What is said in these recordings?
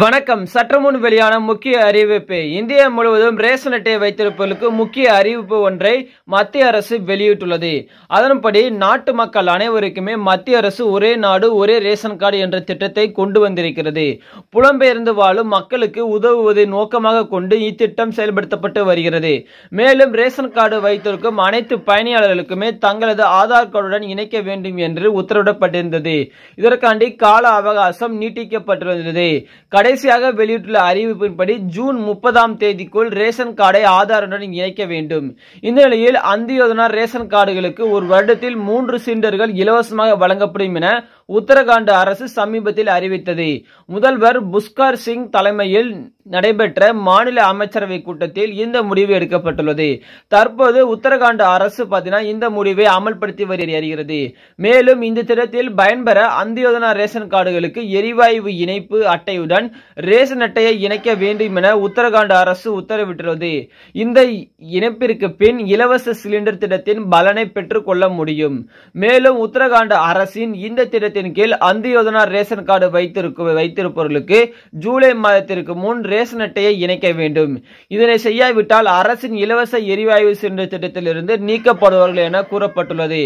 வணக்கம் சற்றுமுன் வெளியான முக்கிய அறிவிப்பு இந்தியா முழுவதும் ரேஷன் அட்டை வைத்திருப்பவர்களுக்கு முக்கிய அறிவிப்பு ஒன்றை மத்திய அரசு வெளியிட்டுள்ளது அதன்படி நாட்டு மக்கள் அனைவருக்குமே மத்திய அரசு ஒரே நாடு ஒரே ரேஷன் கார்டு என்ற திட்டத்தை கொண்டு வந்திருக்கிறது புலம்பெயர்ந்து வாழும் மக்களுக்கு உதவுவதை நோக்கமாக கொண்டு இத்திட்டம் செயல்படுத்தப்பட்டு வருகிறது மேலும் ரேஷன் கார்டு வைத்திருக்கும் அனைத்து பயணியாளர்களுக்குமே தங்களது ஆதார் கார்டுடன் இணைக்க வேண்டும் என்று உத்தரவிடப்பட்டிருந்தது இதற்காண்டி கால அவகாசம் நீட்டிக்கப்பட்டிருந்தது கடைசியாக வெளியிட்டுள்ள அறிவிப்பின்படி ஜூன் முப்பதாம் தேதிக்குள் ரேஷன் கார்டை ஆதாருடன் இணைக்க வேண்டும் இந்த நிலையில் அந்தியோதனா ரேஷன் கார்டுகளுக்கு ஒரு வருடத்தில் மூன்று சிலிண்டர்கள் இலவசமாக வழங்கப்படும் என உத்தரகாண்ட அரசு சமீபத்தில் அறிவித்தது முதல்வர் புஷ்கர் சிங் தலைமையில் நடைபெற்ற மாநில அமைச்சரவை கூட்டத்தில் இந்த முடிவு எடுக்கப்பட்டுள்ளது தற்போது உத்தரகாண்ட அரசு பார்த்தீங்கன்னா இந்த முடிவை அமல்படுத்தி வருகிறது மேலும் இந்த திட்டத்தில் பயன்பெற அந்தியோதனா ரேஷன் கார்டுகளுக்கு எரிவாயு இணைப்பு அட்டையுடன் ரேஷன் அட்டையை இணைக்க வேண்டும் என உத்தரகாண்ட அரசு உத்தரவிட்டுள்ளது இந்த இணைப்பிற்கு பின் இலவச சிலிண்டர் திட்டத்தின் பலனை கொள்ள முடியும் மேலும் உத்தரகாண்ட அரசின் இந்த திட்டத்தில் திட்டத்தின் கீழ் அந்த ரேஷன் கார்டு வைத்திருக்கு வைத்திருப்பவர்களுக்கு ஜூலை மாதத்திற்கு முன் ரேஷன் அட்டையை இணைக்க வேண்டும் இதனை செய்யாவிட்டால் அரசின் இலவச எரிவாயு சிலிண்டர் திட்டத்திலிருந்து நீக்கப்படுவார்கள் என கூறப்பட்டுள்ளது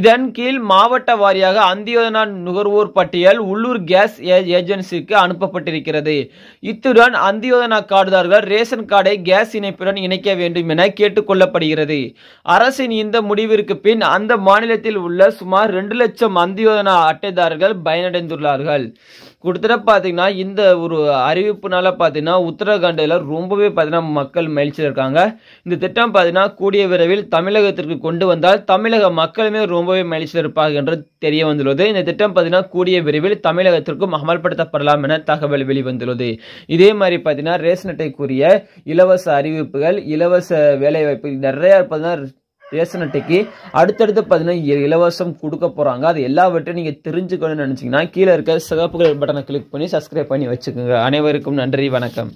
இதன் கீழ் மாவட்ட வாரியாக அந்தியோதனா நுகர்வோர் பட்டியல் உள்ளூர் கேஸ் ஏஜென்சிக்கு அனுப்பப்பட்டிருக்கிறது இத்துடன் அந்தியோதனா கார்டுதாரர்கள் ரேஷன் கார்டை கேஸ் இணைப்புடன் இணைக்க வேண்டும் என கேட்டுக்கொள்ளப்படுகிறது அரசின் இந்த முடிவிற்கு பின் அந்த மாநிலத்தில் உள்ள சுமார் இரண்டு லட்சம் அந்தியோதனா அட்டை விவசாயதாரர்கள் பயனடைந்துள்ளார்கள் கிட்டத்தட்ட பார்த்தீங்கன்னா இந்த ஒரு அறிவிப்புனால பார்த்தீங்கன்னா உத்தரகாண்டில் ரொம்பவே பார்த்தீங்கன்னா மக்கள் மகிழ்ச்சியில் இருக்காங்க இந்த திட்டம் பார்த்தீங்கன்னா கூடிய விரைவில் தமிழகத்திற்கு கொண்டு வந்தால் தமிழக மக்களுமே ரொம்பவே மகிழ்ச்சியில் இருப்பார்கள் என்று தெரிய வந்துள்ளது இந்த திட்டம் பார்த்தீங்கன்னா கூடிய விரைவில் தமிழகத்திற்கும் அமல்படுத்தப்படலாம் என தகவல் வெளிவந்துள்ளது இதே மாதிரி பார்த்தீங்கன்னா ரேஷன் அட்டைக்குரிய இலவச அறிவிப்புகள் இலவச வேலைவாய்ப்பு நிறைய பார்த்தீங்கன்னா ரேஷன் அட்டைக்கு அடுத்தடுத்து பார்த்தீங்கன்னா இலவசம் கொடுக்க போகிறாங்க அது எல்லாவற்றையும் நீங்கள் தெரிஞ்சுக்கணும்னு நினச்சிங்கன்னா கீழே இருக்க சிகப்பு பட்டனை கிளிக் பண்ணி சப்ஸ்கிரைப் பண்ணி வச்சுக்கோங்க அனைவருக்கும் நன்றி வணக்கம்